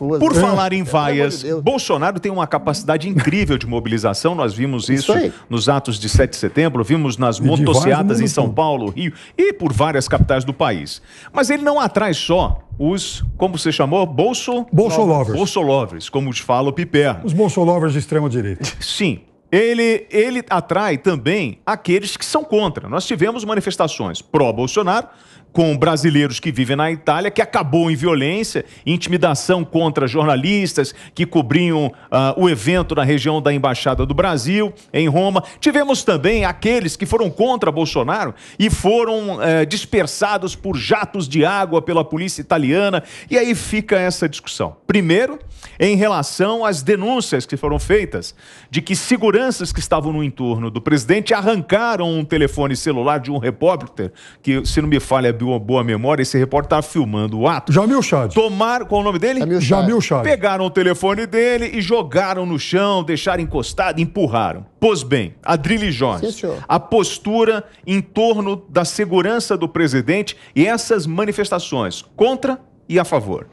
Ruas, Por né? falar em vaias, de Bolsonaro tem uma capacidade incrível de mobilização. Nós vimos isso, isso nos atos de 7 de setembro, vimos nas motocicletas em São Paulo, Rio e por várias capitais do país. Mas ele não atrai só os, como você chamou, bolso... Bolsolovers. Bolsolovers, como te fala o Piper. Os bolsolovers de extrema-direita. Sim, ele, ele atrai também aqueles que são contra. Nós tivemos manifestações pró-Bolsonaro, com brasileiros que vivem na Itália, que acabou em violência, intimidação contra jornalistas que cobriam uh, o evento na região da Embaixada do Brasil, em Roma. Tivemos também aqueles que foram contra Bolsonaro e foram uh, dispersados por jatos de água pela polícia italiana. E aí fica essa discussão. Primeiro, em relação às denúncias que foram feitas de que segurança seguranças que estavam no entorno do presidente arrancaram um telefone celular de um repórter, que, se não me falha é a boa memória, esse repórter estava filmando o ato. Jamil Chad. Tomaram, qual o nome dele? Jamil Chad. Jamil Chad. Pegaram o telefone dele e jogaram no chão, deixaram encostado, empurraram. Pois bem, Adrilli Jones, Sim, a postura em torno da segurança do presidente e essas manifestações contra e a favor.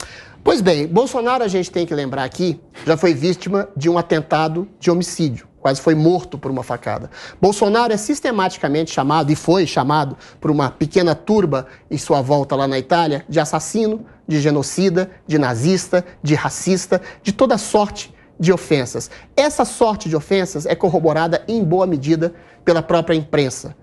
Pois bem, Bolsonaro, a gente tem que lembrar aqui, já foi vítima de um atentado de homicídio quase foi morto por uma facada. Bolsonaro é sistematicamente chamado, e foi chamado por uma pequena turba em sua volta lá na Itália, de assassino, de genocida, de nazista, de racista, de toda sorte de ofensas. Essa sorte de ofensas é corroborada em boa medida pela própria imprensa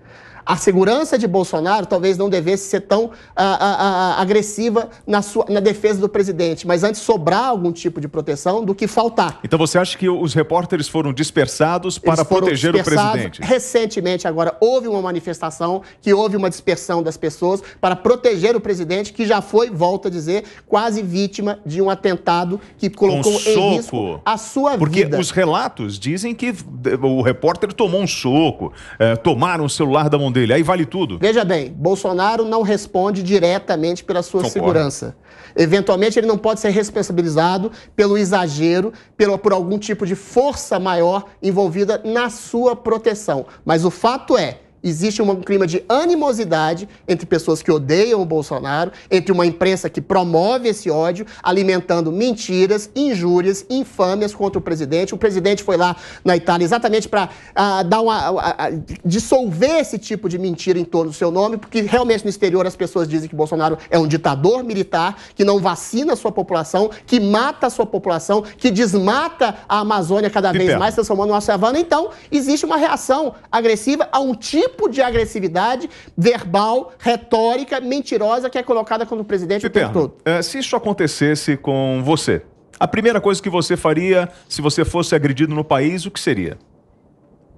a segurança de Bolsonaro talvez não devesse ser tão a, ah, a, ah, ah, agressiva na, sua, na defesa do presidente, mas antes sobrar algum tipo de proteção do que faltar. Então você acha que os repórteres foram dispersados para proteger dispersados. o presidente? Recentemente, agora, houve uma manifestação que houve uma dispersão das pessoas para proteger o presidente, que já foi, volto a dizer, quase vítima de um atentado que colocou um em risco a sua Porque vida. Porque os relatos dizem que eh, o repórter tomou um soco, eh, tomaram o celular da mão dele dele. Aí vale tudo. Veja bem, Bolsonaro não responde diretamente pela sua Concordo. segurança. Eventualmente, ele não pode ser responsabilizado pelo exagero, pelo, por algum tipo de força maior envolvida na sua proteção. Mas o fato é existe um clima de animosidade entre pessoas que odeiam o Bolsonaro, entre uma imprensa que promove esse ódio, alimentando mentiras, injúrias, infâmias contra o presidente. O presidente foi lá na Itália exatamente para ah, dar uma a, ah, a, ah, dissolver esse tipo de mentira em torno do seu nome, porque realmente no exterior as pessoas dizem que Bolsonaro é um ditador militar, que não vacina a sua população, que mata a sua população, que desmata a Amazônia cada vez mais, transformando uma savana. Então, existe uma reação agressiva a um tipo tipo de agressividade verbal, retórica, mentirosa que é colocada contra o presidente Piperno, o tempo todo. Eh, se isso acontecesse com você, a primeira coisa que você faria se você fosse agredido no país, o que seria?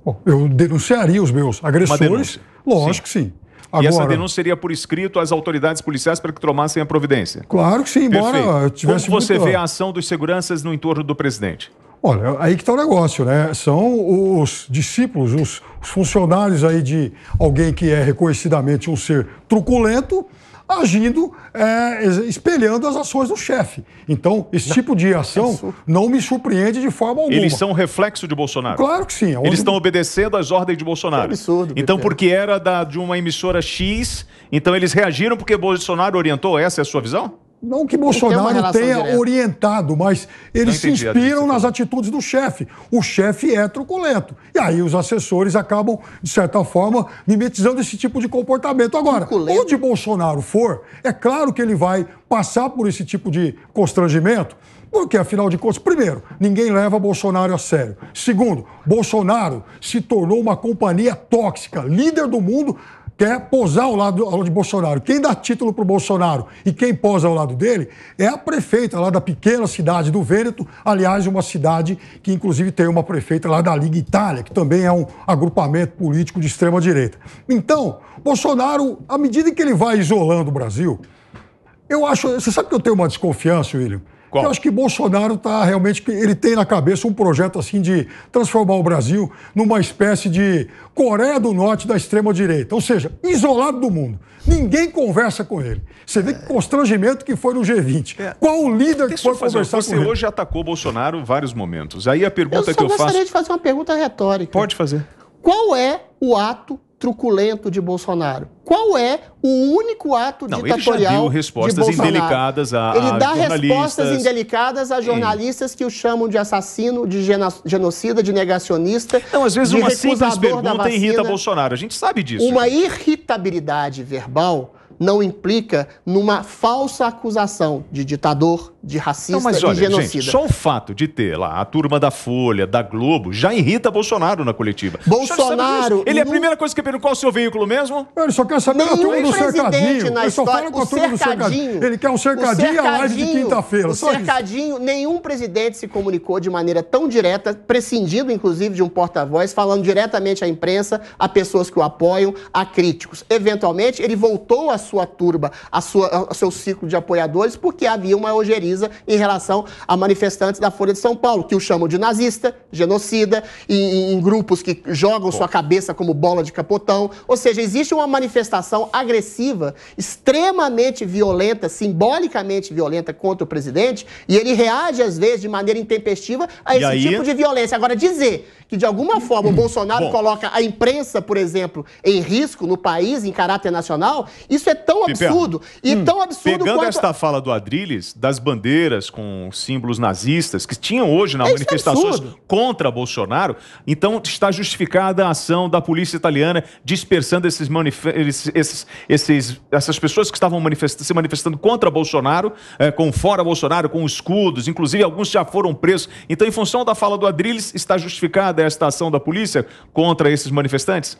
Bom, eu denunciaria os meus agressores. Lógico sim. que sim. Agora, e essa denúncia seria por escrito às autoridades policiais para que tomassem a providência? Claro que sim, embora Perfeito. tivesse. Como você muito... vê a ação dos seguranças no entorno do presidente? Olha, aí que está o negócio, né? São os discípulos, os, os, funcionários aí de alguém que é reconhecidamente um ser truculento, agindo, é, espelhando as ações do chefe. Então, esse tipo de ação não me surpreende de forma alguma. Eles são reflexo de Bolsonaro? Claro que sim. É eles estão obedecendo às ordens de Bolsonaro. É absurdo. Então, porque era da, de uma emissora X, então eles reagiram porque Bolsonaro orientou? Essa é a sua visão? Não que Bolsonaro tenha direta. orientado, mas eles se inspiram nas atitudes do chefe. O chefe é truculento. E aí os assessores acabam, de certa forma, mimetizando esse tipo de comportamento. Agora, truculento. onde Bolsonaro for, é claro que ele vai passar por esse tipo de constrangimento. Porque, afinal de contas, primeiro, ninguém leva Bolsonaro a sério. Segundo, Bolsonaro se tornou uma companhia tóxica, líder do mundo, quer é posar ao lado, ao de Bolsonaro. Quem dá título para o Bolsonaro e quem posa ao lado dele é a prefeita lá da pequena cidade do Vêneto, aliás, uma cidade que inclusive tem uma prefeita lá da Liga Itália, que também é um agrupamento político de extrema direita. Então, Bolsonaro, à medida que ele vai isolando o Brasil, eu acho. Você sabe que eu tenho uma desconfiança, William? Qual? Eu acho que Bolsonaro está realmente. Ele tem na cabeça um projeto assim de transformar o Brasil numa espécie de Coreia do Norte da extrema-direita. Ou seja, isolado do mundo. Ninguém conversa com ele. Você vê que constrangimento que foi no G20. É. Qual o líder Deixa que foi fazer, conversar com ele? Você hoje atacou Bolsonaro em vários momentos. Aí a pergunta eu que eu faço. Eu gostaria de fazer uma pergunta retórica. Pode fazer. Qual é o ato truculento de Bolsonaro. Qual é o único ato não, ditatorial ele já deu respostas de indelicadas a, ele dá respostas indelicadas a jornalistas que o chamam de assassino, de genocida, de negacionista. Então às vezes uma simples pergunta irrita Bolsonaro. A gente sabe disso. Uma irritabilidade verbal não implica numa falsa acusação de ditador, de racista não, mas olha, genocida. Gente, só o fato de ter lá a turma da Folha, da Globo, já irrita Bolsonaro na coletiva. Bolsonaro. Ele é a primeira coisa que pergunta qual o seu veículo mesmo? Ele só quer saber da turma do cercadinho. Ele só fala com a turma do cercadinho. Ele quer um cercadinho e a live de quinta-feira. O cercadinho, isso. nenhum presidente se comunicou de maneira tão direta, prescindindo inclusive de um porta-voz, falando diretamente à imprensa, a pessoas que o apoiam, a críticos. Eventualmente, ele voltou à sua turma, à sua, ao seu ciclo de apoiadores, porque havia uma ogeria em relação a manifestantes da Folha de São Paulo, que o chamam de nazista, genocida, em, em grupos que jogam Bom. sua cabeça como bola de capotão. Ou seja, existe uma manifestação agressiva, extremamente violenta, simbolicamente violenta contra o presidente, e ele reage, às vezes, de maneira intempestiva a esse aí... tipo de violência. Agora, dizer que, de alguma forma, o Bolsonaro Bom. coloca a imprensa, por exemplo, em risco no país, em caráter nacional, isso é tão absurdo. E hum. tão absurdo Pegando quanto... esta fala do Adriles, das bandeiras bandeiras com símbolos nazistas, que tinham hoje na é manifestações contra Bolsonaro. Então está justificada a ação da polícia italiana dispersando esses, esses, esses essas pessoas que estavam se manifestando contra Bolsonaro, é, com fora Bolsonaro, com escudos, inclusive alguns já foram presos. Então, em função da fala do Adriles, está justificada esta ação da polícia contra esses manifestantes?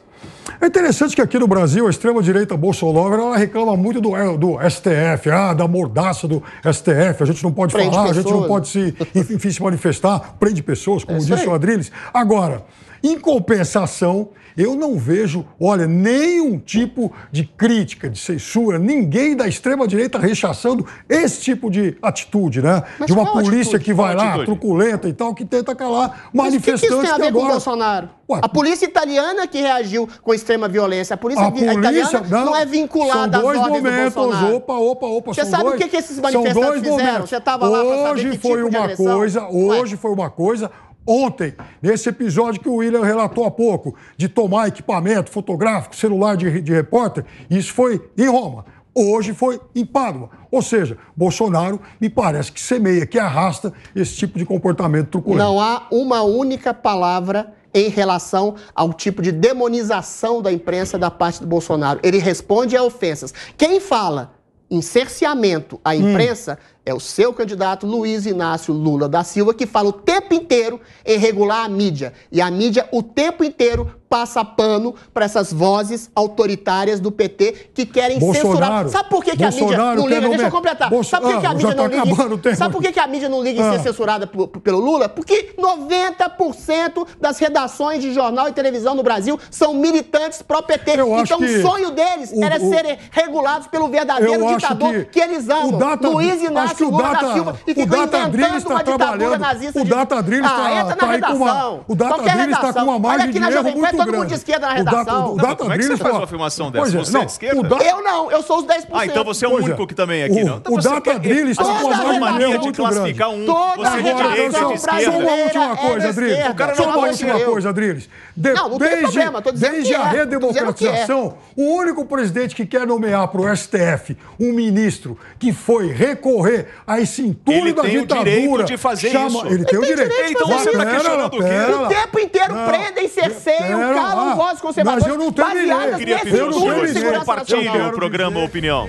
É interessante que aqui no Brasil, a extrema-direita Bolsonaro ela reclama muito do, do STF, ah, da mordaça do STF gente não pode prende falar, pessoas. a gente não pode se, enfim, se manifestar, prende pessoas, como é disse aí. o Adriles. Agora, em compensação, eu não vejo, olha, nenhum tipo de crítica, de censura, ninguém da extrema-direita rechaçando esse tipo de atitude, né? Mas de uma polícia atitude? que vai lá, atitude? truculenta e tal, que tenta calar manifestantes. que, que isso tem a ver agora... com o Bolsonaro? Ué, a polícia italiana que reagiu com extrema violência. A polícia, a polícia italiana não, não, é vinculada são dois às ordens momentos, do Bolsonaro. Opa, opa, opa. Você sabe dois, o que, que esses manifestantes fizeram? Momentos. Você estava lá para saber que tipo foi uma coisa, Hoje Ué. foi uma coisa, Ontem, nesse episódio que o William relatou há pouco, de tomar equipamento fotográfico, celular de, de repórter, isso foi em Roma. Hoje foi em Pádua. Ou seja, Bolsonaro me parece que semeia, que arrasta esse tipo de comportamento truculento. Não há uma única palavra em relação ao tipo de demonização da imprensa da parte do Bolsonaro. Ele responde a ofensas. Quem fala em cerceamento à hum. imprensa hum é o seu candidato, Luiz Inácio Lula da Silva, que fala o tempo inteiro em regular a mídia. E a mídia o tempo inteiro passa pano para essas vozes autoritárias do PT que querem Bolsonaro, censurar. Ah, tá sabe por que, que a mídia não liga? Deixa eu completar. Bolso... Sabe por que, que a mídia não liga? Sabe por que, que a mídia não liga ah. em ser censurada por, por, pelo Lula? Porque 90% das redações de jornal e televisão no Brasil são militantes pró-PT. Então o sonho deles o, era o... serem regulados pelo verdadeiro ditador que... que, eles amam. Data... Luiz Inácio acho que o Data, Silva e o Data Drill está trabalhando. O Data Drill ah, está, ah, tá aí com uma. O Data Drill está com uma margem de erro muito grande. todo mundo de esquerda na redação. O Data, Drill é faz uma afirmação dessa? É, você é Eu não, eu sou os 10%. Ah, então você é o é. único que também é aqui não. Então o Data Drill está com uma margem de erro muito grande. Toda a redação brasileira última coisa, Adriles. O cara não Só uma última coisa, Adriles. De, não, não desde, problema, desde a é. redemocratização, é. o único presidente que quer nomear para o STF um ministro que foi recorrer aí sim tudo da ditadura. Ele tem o tá direito de fazer chama... isso. Ele, tem, o direito. direito então você está questionando o quê? O tempo inteiro não, prendem, cerceiam, calam ah, vozes conservadores. Mas eu não tenho direito. Eu queria pedir aos senhores que compartilhem o programa Opinião.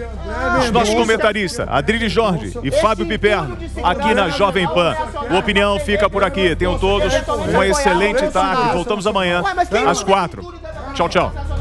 Os nossos comentaristas, Adrilho Jorge e Fábio Piperno, aqui na Jovem Pan. O Opinião fica por aqui. Tenham todos uma excelente tarde. Voltamos amanhã às quatro. Tchau, tchau.